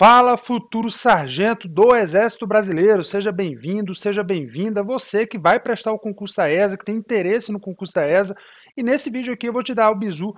Fala, futuro sargento do Exército Brasileiro. Seja bem-vindo, seja bem-vinda. Você que vai prestar o concurso da ESA, que tem interesse no concurso da ESA. E nesse vídeo aqui eu vou te dar o bizu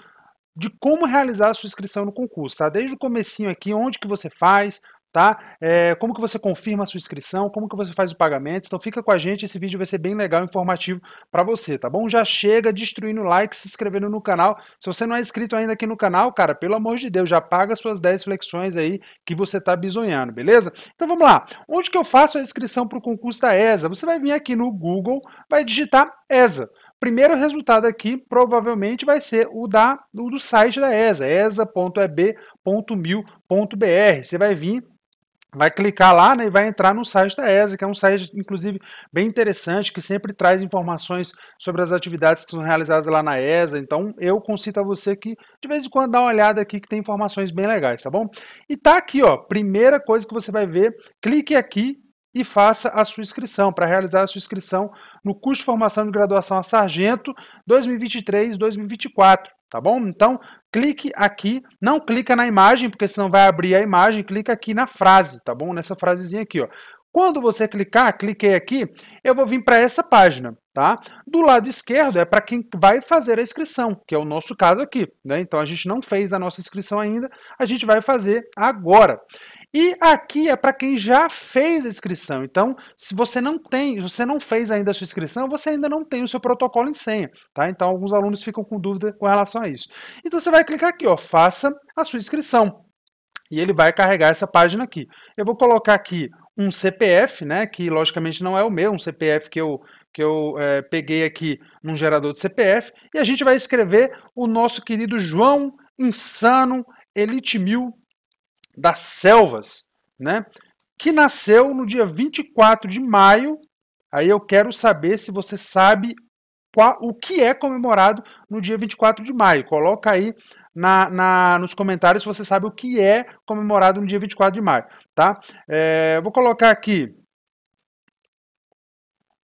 de como realizar a sua inscrição no concurso, tá? Desde o comecinho aqui, onde que você faz, tá? É, como que você confirma a sua inscrição, como que você faz o pagamento. Então fica com a gente, esse vídeo vai ser bem legal, e informativo para você, tá bom? Já chega destruindo like, se inscrevendo no canal. Se você não é inscrito ainda aqui no canal, cara, pelo amor de Deus, já paga suas 10 flexões aí que você tá bisonhando, beleza? Então vamos lá. Onde que eu faço a inscrição para o concurso da ESA? Você vai vir aqui no Google, vai digitar ESA primeiro resultado aqui provavelmente vai ser o, da, o do site da ESA, esa.eb.mil.br. Você vai vir vai clicar lá né, e vai entrar no site da ESA, que é um site, inclusive, bem interessante, que sempre traz informações sobre as atividades que são realizadas lá na ESA. Então, eu consigo a você que, de vez em quando, dá uma olhada aqui, que tem informações bem legais, tá bom? E tá aqui, ó, primeira coisa que você vai ver, clique aqui e faça a sua inscrição, para realizar a sua inscrição no curso de formação de graduação a sargento 2023-2024, tá bom? Então, clique aqui, não clica na imagem, porque senão vai abrir a imagem, clica aqui na frase, tá bom? Nessa frasezinha aqui, ó. Quando você clicar, cliquei aqui, eu vou vir para essa página, tá? Do lado esquerdo é para quem vai fazer a inscrição, que é o nosso caso aqui, né? Então a gente não fez a nossa inscrição ainda, a gente vai fazer agora. E aqui é para quem já fez a inscrição. Então, se você não tem, você não fez ainda a sua inscrição, você ainda não tem o seu protocolo em senha, tá? Então, alguns alunos ficam com dúvida com relação a isso. Então, você vai clicar aqui, ó, faça a sua inscrição. E ele vai carregar essa página aqui. Eu vou colocar aqui um CPF, né, que logicamente não é o meu, um CPF que eu, que eu é, peguei aqui num gerador de CPF, e a gente vai escrever o nosso querido João Insano Elite Mil das selvas, né? Que nasceu no dia 24 de maio. Aí eu quero saber se você sabe qual, o que é comemorado no dia 24 de maio. Coloca aí na, na, nos comentários se você sabe o que é comemorado no dia 24 de maio, tá? É, vou colocar aqui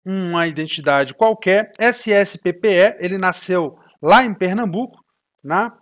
uma identidade qualquer, SSPPE, ele nasceu lá em Pernambuco, na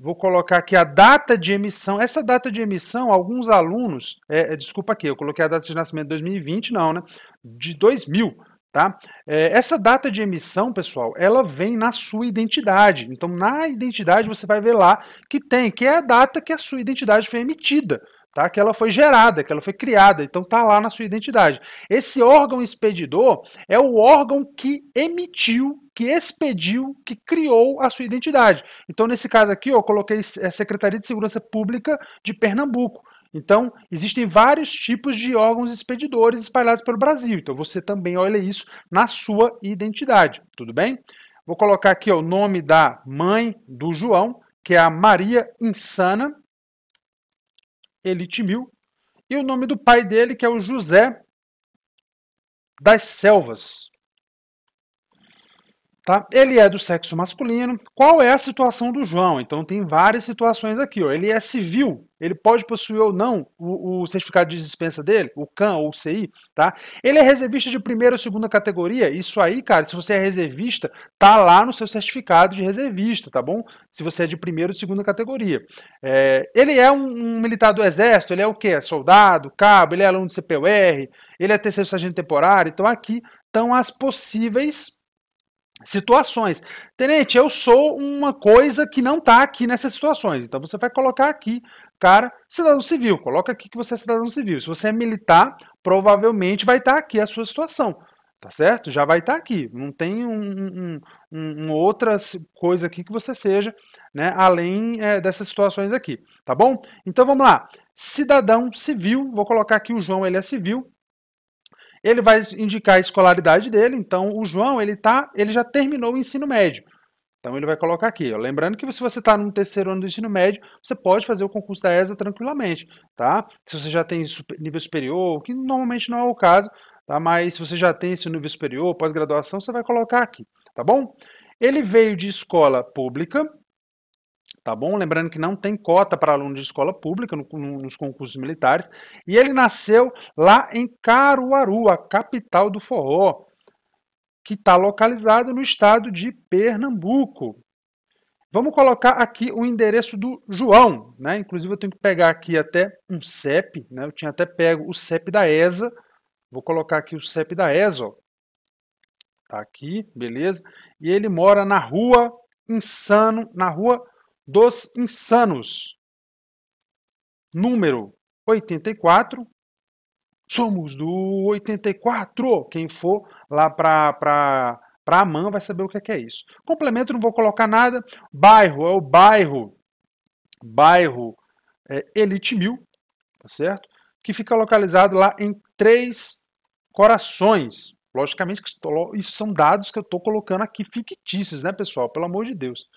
vou colocar aqui a data de emissão. Essa data de emissão, alguns alunos, é, é desculpa aqui, eu coloquei a data de nascimento de 2020, não, né? De 2000. Tá? É, essa data de emissão, pessoal, ela vem na sua identidade. Então, na identidade, você vai ver lá que tem, que é a data que a sua identidade foi emitida tá? que ela foi gerada, que ela foi criada, então está lá na sua identidade. Esse órgão expedidor é o órgão que emitiu, que expediu, que criou a sua identidade. Então, nesse caso aqui, eu coloquei a é, Secretaria de Segurança Pública de Pernambuco. Então, existem vários tipos de órgãos expedidores espalhados pelo Brasil. Então, você também olha isso na sua identidade, tudo bem? Vou colocar aqui ó, o nome da mãe do João, que é a Maria Insana. Elite Mil e o nome do pai dele, que é o José das Selvas. Tá? Ele é do sexo masculino. Qual é a situação do João? Então tem várias situações aqui. Ó. Ele é civil, ele pode possuir ou não o, o certificado de dispensa dele, o CAN ou o CI, tá? Ele é reservista de primeira ou segunda categoria. Isso aí, cara, se você é reservista, tá lá no seu certificado de reservista, tá bom? Se você é de primeira ou segunda categoria. É, ele é um, um, militar do exército, ele é o quê? É soldado, cabo, ele é aluno de CPUR, ele é terceiro sargento temporário. Então aqui estão as possíveis situações. Tenente, eu sou uma coisa que não está aqui nessas situações. Então você vai colocar aqui, cara, cidadão civil. Coloca aqui que você é cidadão civil. Se você é militar, provavelmente vai estar tá aqui a sua situação. Tá certo? Já vai estar tá aqui. Não tem um, um, um, outra coisa aqui que você seja, né? Além é, dessas situações aqui. Tá bom? Então vamos lá. Cidadão civil, vou colocar aqui o João, ele é civil ele vai indicar a escolaridade dele. Então, o João, ele, tá, ele já terminou o ensino médio. Então, ele vai colocar aqui. Ó. Lembrando que se você está no terceiro ano do ensino médio, você pode fazer o concurso da ESA tranquilamente, tá? Se você já tem super, nível superior, que normalmente não é o caso, tá? Mas se você já tem esse nível superior, pós-graduação, você vai colocar aqui, tá bom? Ele veio de escola pública, tá bom? Lembrando que não tem cota para aluno de escola pública no, no, nos concursos militares. E ele nasceu lá em Caruaru, a capital do forró, que está localizado no estado de Pernambuco. Vamos colocar aqui o endereço do João, né? Inclusive eu tenho que pegar aqui até um CEP, né? Eu tinha até pego o CEP da ESA. Vou colocar aqui o CEP da ESA, ó. Tá aqui, beleza? E ele mora na rua Insano, na rua dos insanos. Número 84. Somos do 84. Quem for lá para para a mãe vai saber o é que é isso. Complemento não vou colocar nada. Bairro é o bairro, bairro é, Elite Mil, tá certo? Que fica localizado lá em Três Corações. Logicamente, que estou, e são dados que eu estou colocando aqui fictícios, né, pessoal? Pelo amor de Deus.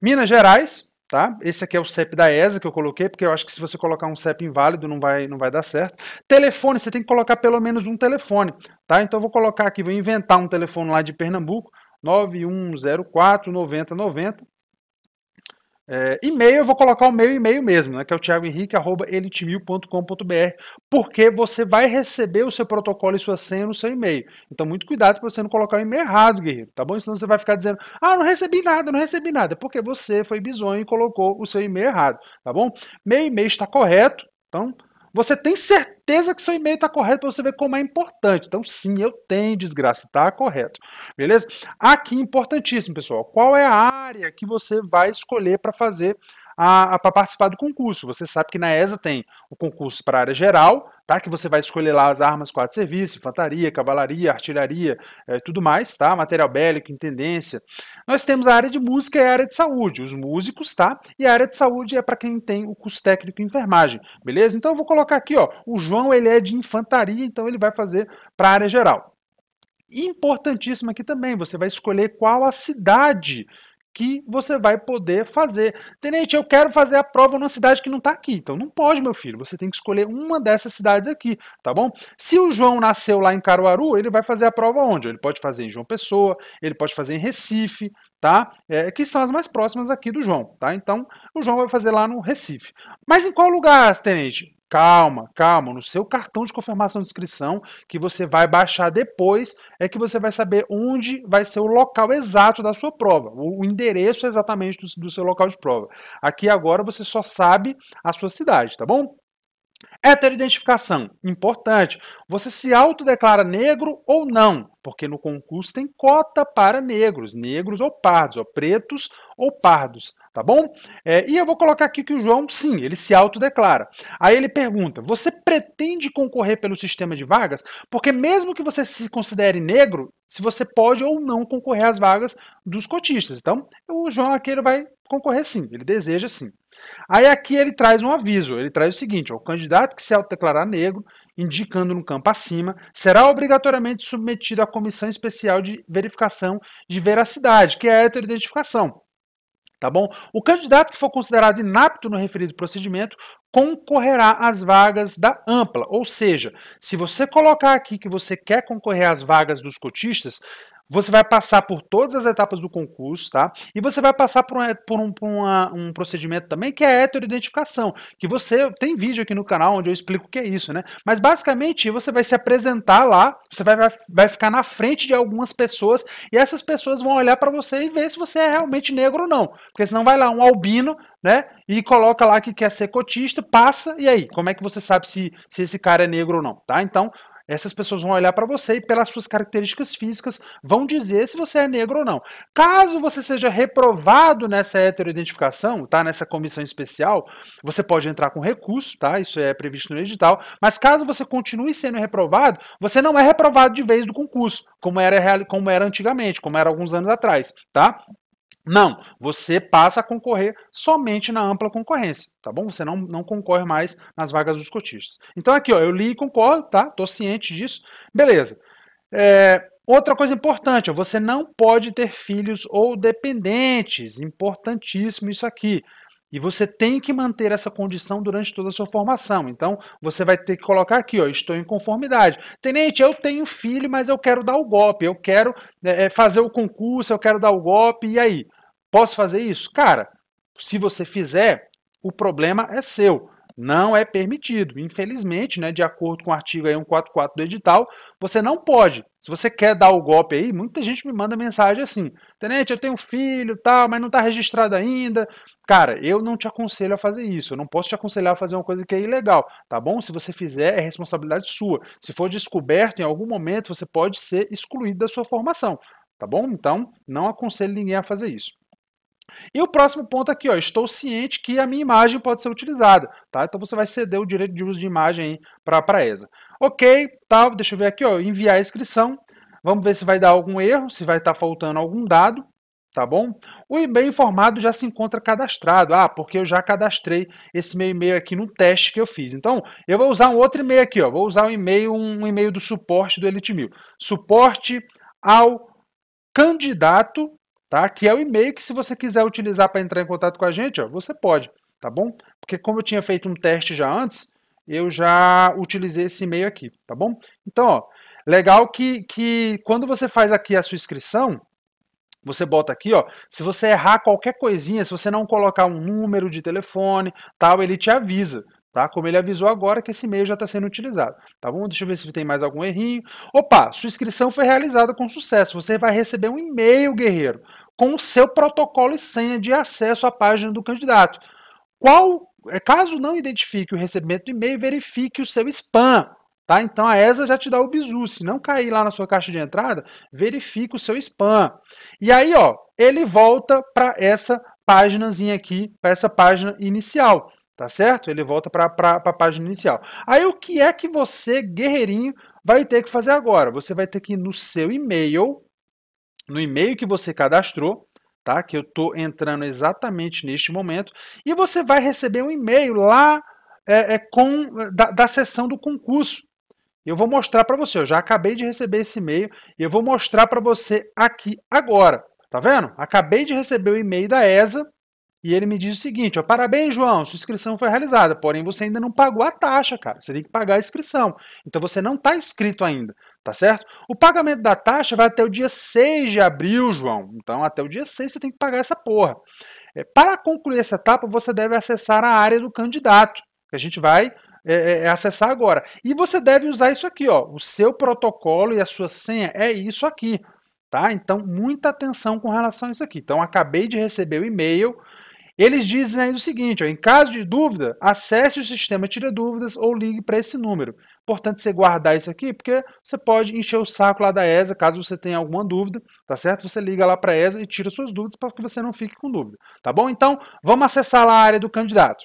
Minas Gerais, tá? Esse aqui é o CEP da ESA que eu coloquei, porque eu acho que se você colocar um CEP inválido não vai, não vai dar certo. Telefone, você tem que colocar pelo menos um telefone, tá? Então eu vou colocar aqui, vou inventar um telefone lá de Pernambuco, 9104 9090, é, e-mail, eu vou colocar o meu e-mail mesmo, né, que é o thiagohenrique.elitimil.com.br, porque você vai receber o seu protocolo e sua senha no seu e-mail. Então, muito cuidado para você não colocar o e-mail errado, guerreiro, tá bom? Senão você vai ficar dizendo, ah, não recebi nada, não recebi nada, porque você foi bizonho e colocou o seu e-mail errado, tá bom? Meu e-mail está correto, então você tem certeza que seu e-mail está correto para você ver como é importante. Então, sim, eu tenho desgraça, está correto. Beleza? Aqui, importantíssimo, pessoal. Qual é a área que você vai escolher para fazer para participar do concurso. Você sabe que na ESA tem o concurso para a área geral, tá? Que você vai escolher lá as armas quatro de serviço, infantaria, cavalaria, artilharia, é, tudo mais, tá? Material bélico, intendência. Nós temos a área de música e a área de saúde, os músicos, tá? E a área de saúde é para quem tem o curso técnico em enfermagem, beleza? Então eu vou colocar aqui, ó, o João ele é de infantaria, então ele vai fazer para a área geral. Importantíssimo aqui também, você vai escolher qual a cidade que você vai poder fazer. Tenente, eu quero fazer a prova numa cidade que não está aqui. Então não pode, meu filho. Você tem que escolher uma dessas cidades aqui, tá bom? Se o João nasceu lá em Caruaru, ele vai fazer a prova onde? Ele pode fazer em João Pessoa, ele pode fazer em Recife, tá? É, que são as mais próximas aqui do João, tá? Então o João vai fazer lá no Recife. Mas em qual lugar, tenente? Calma, calma. No seu cartão de confirmação de inscrição, que você vai baixar depois, é que você vai saber onde vai ser o local exato da sua prova, o endereço é exatamente do, do seu local de prova. Aqui agora você só sabe a sua cidade, tá bom? Heteroidentificação, importante. Você se autodeclara negro ou não, porque no concurso tem cota para negros, negros ou pardos, ou pretos ou pardos, tá bom? É, e eu vou colocar aqui que o João, sim, ele se autodeclara. Aí ele pergunta: você pretende concorrer pelo sistema de vagas? Porque mesmo que você se considere negro, se você pode ou não concorrer às vagas dos cotistas. Então, o João aqui ele vai concorrer sim, ele deseja sim. Aí aqui ele traz um aviso, ele traz o seguinte, ó, o candidato que se autodeclarar negro, indicando no campo acima, será obrigatoriamente submetido à Comissão Especial de Verificação de Veracidade, que é a heteroidentificação. Tá bom? O candidato que for considerado inapto no referido procedimento concorrerá às vagas da ampla. Ou seja, se você colocar aqui que você quer concorrer às vagas dos cotistas, você vai passar por todas as etapas do concurso, tá? E você vai passar por, um, por um, por uma, um procedimento também que é a heteroidentificação, que você tem vídeo aqui no canal onde eu explico o que é isso, né? Mas basicamente você vai se apresentar lá, você vai, vai, vai ficar na frente de algumas pessoas e essas pessoas vão olhar para você e ver se você é realmente negro ou não. Porque senão vai lá um albino, né? E coloca lá que quer ser cotista, passa, e aí? Como é que você sabe se, se esse cara é negro ou não, tá? Então, essas pessoas vão olhar para você e, pelas suas características físicas, vão dizer se você é negro ou não. Caso você seja reprovado nessa heteroidentificação, tá? Nessa comissão especial, você pode entrar com recurso, tá? Isso é previsto no edital. Mas caso você continue sendo reprovado, você não é reprovado de vez do concurso, como era, como era antigamente, como era alguns anos atrás, tá? Não, você passa a concorrer somente na ampla concorrência, tá bom? Você não, não concorre mais nas vagas dos cotistas. Então aqui, ó, eu li e concordo, tá? Tô ciente disso. Beleza. É, outra coisa importante, ó, você não pode ter filhos ou dependentes. Importantíssimo isso aqui. E você tem que manter essa condição durante toda a sua formação. Então, você vai ter que colocar aqui, ó, estou em conformidade. Tenente, eu tenho filho, mas eu quero dar o golpe, eu quero né, é, fazer o concurso, eu quero dar o golpe, e aí? Posso fazer isso? Cara, se você fizer, o problema é seu. Não é permitido. Infelizmente, né, de acordo com o artigo aí 144 do edital, você não pode. Se você quer dar o golpe aí, muita gente me manda mensagem assim: Tenente, eu tenho filho, tal, mas não está registrado ainda. Cara, eu não te aconselho a fazer isso. Eu não posso te aconselhar a fazer uma coisa que é ilegal, tá bom? Se você fizer, é responsabilidade sua. Se for descoberto em algum momento, você pode ser excluído da sua formação, tá bom? Então, não aconselho ninguém a fazer isso. E o próximo ponto aqui, ó, estou ciente que a minha imagem pode ser utilizada, tá? Então você vai ceder o direito de uso de imagem para a ESA. Ok, tal, tá, deixa eu ver aqui, ó, enviar a inscrição. Vamos ver se vai dar algum erro, se vai estar tá faltando algum dado, tá bom? O e-mail informado já se encontra cadastrado. Ah, porque eu já cadastrei esse meu e-mail aqui no teste que eu fiz. Então, eu vou usar um outro e-mail aqui, ó. Vou usar um e-mail, um e-mail do suporte do Elite Mil. Suporte ao candidato tá? Que é o e-mail que se você quiser utilizar para entrar em contato com a gente, ó, você pode, tá bom? Porque como eu tinha feito um teste já antes, eu já utilizei esse e-mail aqui, tá bom? Então, ó, legal que, que quando você faz aqui a sua inscrição, você bota aqui, ó, se você errar qualquer coisinha, se você não colocar um número de telefone, tal, ele te avisa tá? Como ele avisou agora que esse e-mail já está sendo utilizado, tá bom? Deixa eu ver se tem mais algum errinho. Opa, sua inscrição foi realizada com sucesso. Você vai receber um e-mail, guerreiro, com o seu protocolo e senha de acesso à página do candidato. Qual, é, caso não identifique o recebimento do e-mail, verifique o seu spam. Tá? Então a ESA já te dá o bizu. Se não cair lá na sua caixa de entrada, verifique o seu spam. E aí, ó, ele volta para essa páginazinha aqui, para essa página inicial. Tá certo? Ele volta para a página inicial. Aí o que é que você, guerreirinho, vai ter que fazer agora? Você vai ter que ir no seu e-mail, no e-mail que você cadastrou, tá? Que eu estou entrando exatamente neste momento, e você vai receber um e-mail lá é, é, com da, da sessão do concurso. Eu vou mostrar para você. Eu já acabei de receber esse e-mail e eu vou mostrar para você aqui agora. Tá vendo? Acabei de receber o e-mail da ESA e ele me diz o seguinte: ó, parabéns, João, sua inscrição foi realizada, porém você ainda não pagou a taxa, cara. Você tem que pagar a inscrição. Então você não está inscrito ainda, tá certo? O pagamento da taxa vai até o dia 6 de abril, João. Então até o dia 6 você tem que pagar essa porra. É, para concluir essa etapa, você deve acessar a área do candidato, que a gente vai é, é, é, acessar agora. E você deve usar isso aqui, ó. O seu protocolo e a sua senha é isso aqui. Tá? Então, muita atenção com relação a isso aqui. Então, acabei de receber o e-mail eles dizem ainda o seguinte: ó, em caso de dúvida, acesse o sistema Tira Dúvidas ou ligue para esse número. Importante você guardar isso aqui, porque você pode encher o saco lá da ESA, caso você tenha alguma dúvida, tá certo? Você liga lá para a ESA e tira suas dúvidas para que você não fique com dúvida, tá bom? Então, vamos acessar lá a área do candidato.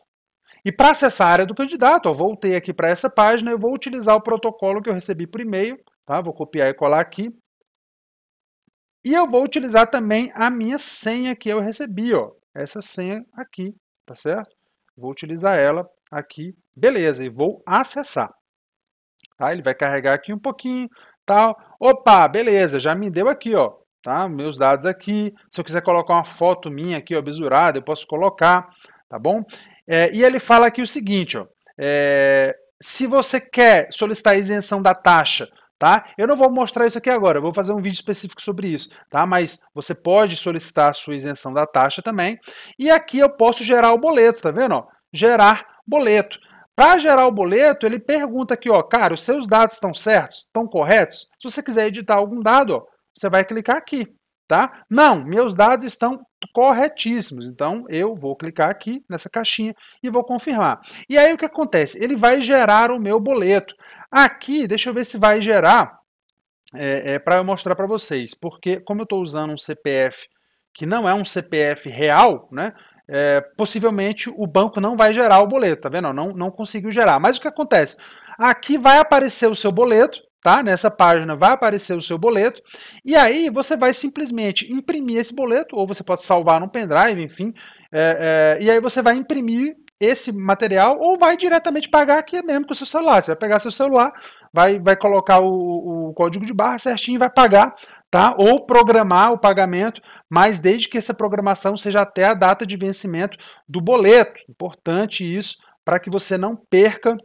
E para acessar a área do candidato, eu voltei aqui para essa página, eu vou utilizar o protocolo que eu recebi por e-mail, tá? Vou copiar e colar aqui. E eu vou utilizar também a minha senha que eu recebi, ó essa senha aqui, tá certo? Vou utilizar ela aqui, beleza, e vou acessar. Tá? Ele vai carregar aqui um pouquinho, tal. Opa, beleza, já me deu aqui, ó, tá? Meus dados aqui. Se eu quiser colocar uma foto minha aqui, ó, besurada, eu posso colocar, tá bom? É, e ele fala aqui o seguinte, ó, é, se você quer solicitar isenção da taxa tá? Eu não vou mostrar isso aqui agora, eu vou fazer um vídeo específico sobre isso, tá? Mas você pode solicitar a sua isenção da taxa também. E aqui eu posso gerar o boleto, tá vendo? Ó, gerar boleto. Para gerar o boleto, ele pergunta aqui, ó, cara, os seus dados estão certos? Estão corretos? Se você quiser editar algum dado, ó, você vai clicar aqui, tá? Não, meus dados estão corretíssimos. Então, eu vou clicar aqui nessa caixinha e vou confirmar. E aí, o que acontece? Ele vai gerar o meu boleto. Aqui, deixa eu ver se vai gerar é, é, para eu mostrar para vocês, porque como eu estou usando um CPF que não é um CPF real, né, é, possivelmente o banco não vai gerar o boleto, tá vendo? Não, não conseguiu gerar. Mas o que acontece? Aqui vai aparecer o seu boleto, tá? Nessa página vai aparecer o seu boleto, e aí você vai simplesmente imprimir esse boleto, ou você pode salvar num pendrive, enfim, é, é, e aí você vai imprimir esse material ou vai diretamente pagar aqui mesmo com o seu celular. Você vai pegar seu celular, vai, vai colocar o, o código de barra certinho e vai pagar, tá? Ou programar o pagamento, mas desde que essa programação seja até a data de vencimento do boleto. Importante isso para que você não perca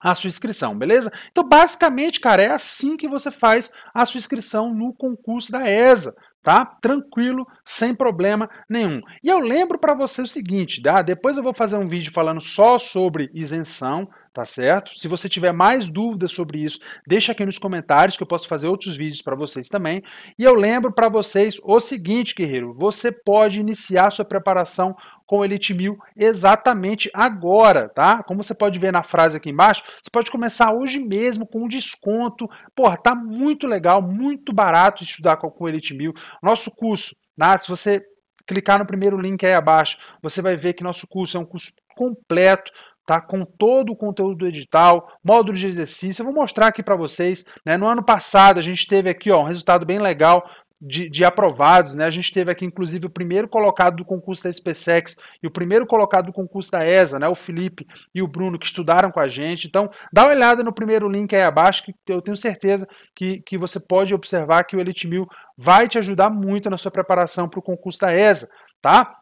a sua inscrição, beleza? Então, basicamente, cara, é assim que você faz a sua inscrição no concurso da ESA tá? Tranquilo, sem problema nenhum. E eu lembro para você o seguinte, tá? Depois eu vou fazer um vídeo falando só sobre isenção, tá certo? Se você tiver mais dúvidas sobre isso, deixa aqui nos comentários que eu posso fazer outros vídeos para vocês também. E eu lembro para vocês o seguinte, guerreiro, você pode iniciar sua preparação com o Elite 1000 exatamente agora, tá? Como você pode ver na frase aqui embaixo, você pode começar hoje mesmo com um desconto. Porra, tá muito legal, muito barato estudar com o Elite 1000. Nosso curso, Nath, se você clicar no primeiro link aí abaixo, você vai ver que nosso curso é um curso completo, tá? Com todo o conteúdo do edital, módulo de exercício. Eu vou mostrar aqui para vocês, né? No ano passado a gente teve aqui, ó, um resultado bem legal de, de, aprovados, né? A gente teve aqui, inclusive, o primeiro colocado do concurso da SPSEX e o primeiro colocado do concurso da ESA, né? O Felipe e o Bruno, que estudaram com a gente. Então, dá uma olhada no primeiro link aí abaixo, que eu tenho certeza que, que você pode observar que o Elite Mil vai te ajudar muito na sua preparação para o concurso da ESA, tá?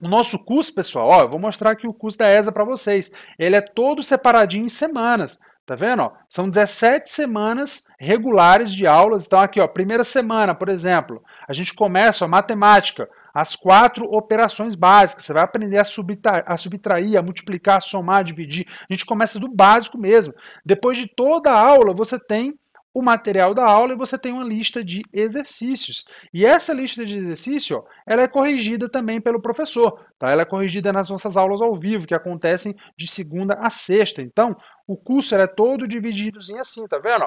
O nosso curso, pessoal, ó, eu vou mostrar aqui o curso da ESA para vocês. Ele é todo separadinho em semanas. Tá vendo? Ó? São 17 semanas regulares de aulas. Então, aqui, ó, primeira semana, por exemplo, a gente começa a matemática, as quatro operações básicas. Você vai aprender a, subtrair, a subtrair, a multiplicar, a somar, a dividir. A gente começa do básico mesmo. Depois de toda a aula, você tem o material da aula e você tem uma lista de exercícios. E essa lista de exercício, ó, ela é corrigida também pelo professor. Tá? Ela é corrigida nas nossas aulas ao vivo, que acontecem de segunda a sexta. Então, o curso é todo divididozinho assim, tá vendo?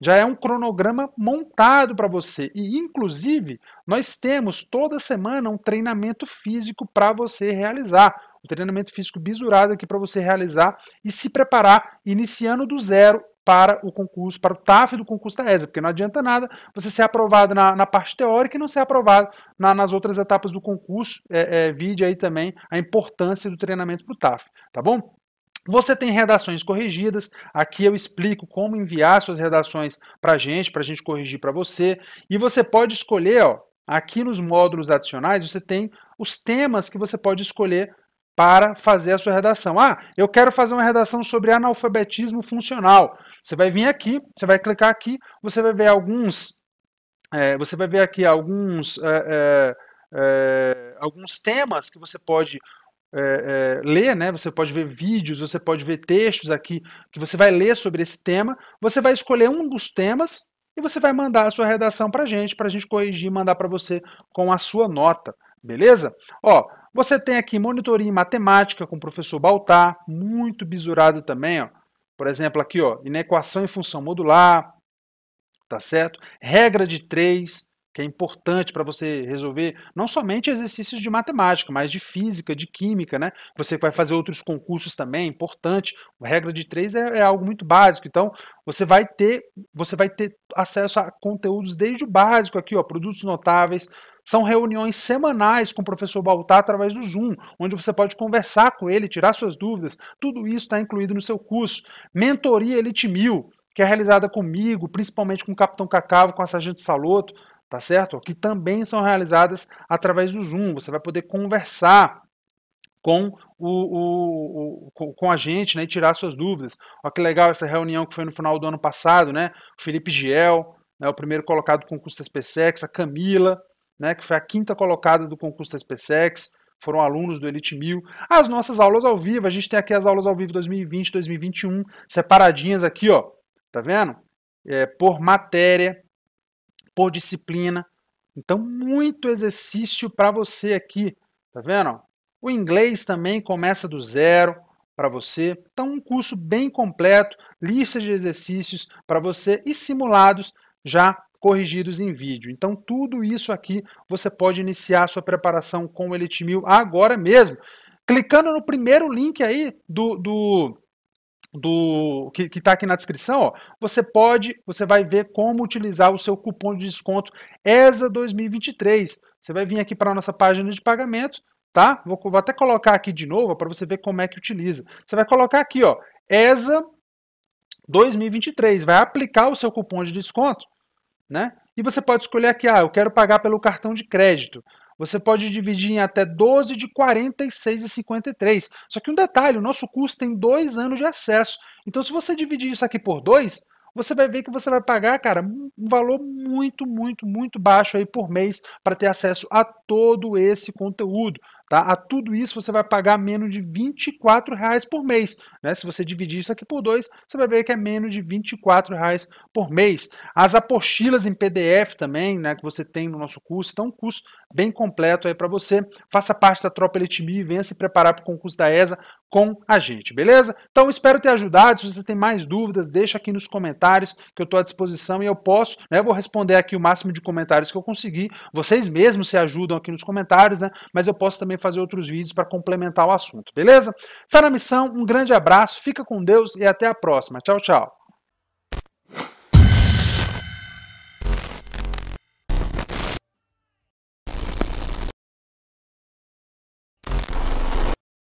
Já é um cronograma montado para você. E, inclusive, nós temos toda semana um treinamento físico para você realizar. Um treinamento físico bisurado aqui para você realizar e se preparar, iniciando do zero para o concurso, para o TAF do concurso da ESA, porque não adianta nada você ser aprovado na, na parte teórica e não ser aprovado na, nas outras etapas do concurso. É, é, vide aí também a importância do treinamento para o TAF, tá bom? Você tem redações corrigidas. Aqui eu explico como enviar suas redações para a gente, para a gente corrigir para você. E você pode escolher, ó, aqui nos módulos adicionais, você tem os temas que você pode escolher para fazer a sua redação. Ah, eu quero fazer uma redação sobre analfabetismo funcional. Você vai vir aqui, você vai clicar aqui, você vai ver alguns. É, você vai ver aqui alguns. É, é, é, alguns temas que você pode é, é, ler, né? Você pode ver vídeos, você pode ver textos aqui que você vai ler sobre esse tema. Você vai escolher um dos temas e você vai mandar a sua redação para a gente, para a gente corrigir e mandar para você com a sua nota, beleza? Ó, você tem aqui monitoria em matemática com o professor Baltar, muito bisurado também, ó. Por exemplo, aqui, ó, inequação em função modular, tá certo? Regra de três, que é importante para você resolver não somente exercícios de matemática, mas de física, de química, né? Você vai fazer outros concursos também, é importante. A regra de três é, é algo muito básico. Então, você vai ter, você vai ter acesso a conteúdos desde o básico aqui, ó, produtos notáveis. São reuniões semanais com o professor Baltar através do Zoom, onde você pode conversar com ele, tirar suas dúvidas. Tudo isso está incluído no seu curso. Mentoria Elite Mil, que é realizada comigo, principalmente com o Capitão Cacavo, com a Sargento Saloto tá certo? Que também são realizadas através do Zoom. Você vai poder conversar com o, o, o, com a gente né, e tirar suas dúvidas. Olha que legal essa reunião que foi no final do ano passado, né? O Felipe Giel, né, o primeiro colocado do concurso da a Camila, né, que foi a quinta colocada do concurso da foram alunos do Elite 1000. As nossas aulas ao vivo, a gente tem aqui as aulas ao vivo 2020, 2021, separadinhas aqui, ó, tá vendo? É, por matéria, por disciplina. Então, muito exercício para você aqui, tá vendo? O inglês também começa do zero para você. Então, um curso bem completo, lista de exercícios para você e simulados já corrigidos em vídeo. Então, tudo isso aqui você pode iniciar sua preparação com o Elite 1000 agora mesmo. Clicando no primeiro link aí do, do do que está aqui na descrição, ó, você pode, você vai ver como utilizar o seu cupom de desconto ESA 2023. Você vai vir aqui para a nossa página de pagamento, tá? Vou, vou até colocar aqui de novo para você ver como é que utiliza. Você vai colocar aqui, ó, ESA 2023, vai aplicar o seu cupom de desconto, né? E você pode escolher aqui, ah, eu quero pagar pelo cartão de crédito. Você pode dividir em até 12 de 46 e 53. Só que um detalhe, o nosso curso tem dois anos de acesso. Então, se você dividir isso aqui por dois, você vai ver que você vai pagar, cara, um valor muito, muito, muito baixo aí por mês para ter acesso a todo esse conteúdo. Tá? A tudo isso você vai pagar menos de R$ reais por mês. Né? Se você dividir isso aqui por dois, você vai ver que é menos de R$ reais por mês. As apostilas em PDF também, né, que você tem no nosso curso, então um curso bem completo aí para você. Faça parte da Tropa Elite Mi e venha se preparar para o concurso da ESA com a gente, beleza? Então espero ter ajudado. Se você tem mais dúvidas, deixa aqui nos comentários que eu estou à disposição e eu posso, né? Eu vou responder aqui o máximo de comentários que eu conseguir. Vocês mesmos se ajudam aqui nos comentários, né? Mas eu posso também fazer outros vídeos para complementar o assunto, beleza? Fé na missão, um grande abraço, fica com Deus e até a próxima. Tchau, tchau.